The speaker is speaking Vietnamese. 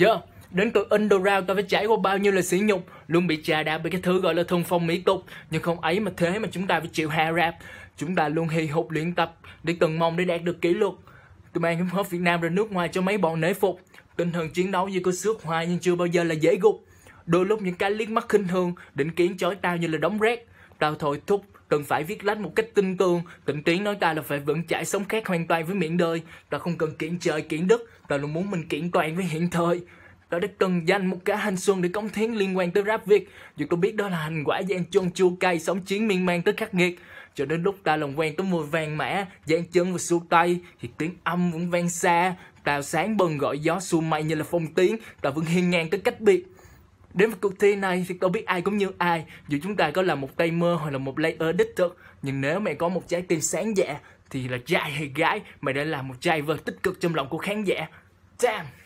Yeah, đến từ underground tôi phải trải qua bao nhiêu là sỉ nhục luôn bị trà đạp bởi cái thứ gọi là thuần phong mỹ tục nhưng không ấy mà thế mà chúng ta phải chịu hạ rap chúng ta luôn hì hục luyện tập để từng mong để đạt được kỷ luật tôi mang hip hop Việt Nam ra nước ngoài cho mấy bọn nể phục tinh thần chiến đấu như có xước hoài nhưng chưa bao giờ là dễ gục đôi lúc những cái liếc mắt khinh thường định kiến chói tao như là đóng rét, tao thôi thúc cần phải viết lách một cách tinh tường thịnh tiến nói ta là phải vững chãi sống khác hoàn toàn với miệng đời ta không cần kiện trời kiện đất ta luôn muốn mình kiện toàn với hiện thời ta đã cần dành một cả hành xuân để cống thiến liên quan tới rap việt dù tôi biết đó là hành quả gian chân chua cay sống chiến miên man tới khắc nghiệt cho đến lúc ta lòng quen tới mùi vàng mã gian chân và xuôi tay thì tiếng âm vẫn vang xa tào sáng bần gọi gió xua mây như là phong tiếng ta vẫn hiên ngang tới cách biệt Đến với cuộc thi này thì tôi biết ai cũng như ai Dù chúng ta có là một tay mơ hoặc là một layer đích thực Nhưng nếu mày có một trái tim sáng dạ Thì là trai hay gái Mày đã là một driver tích cực trong lòng của khán giả Damn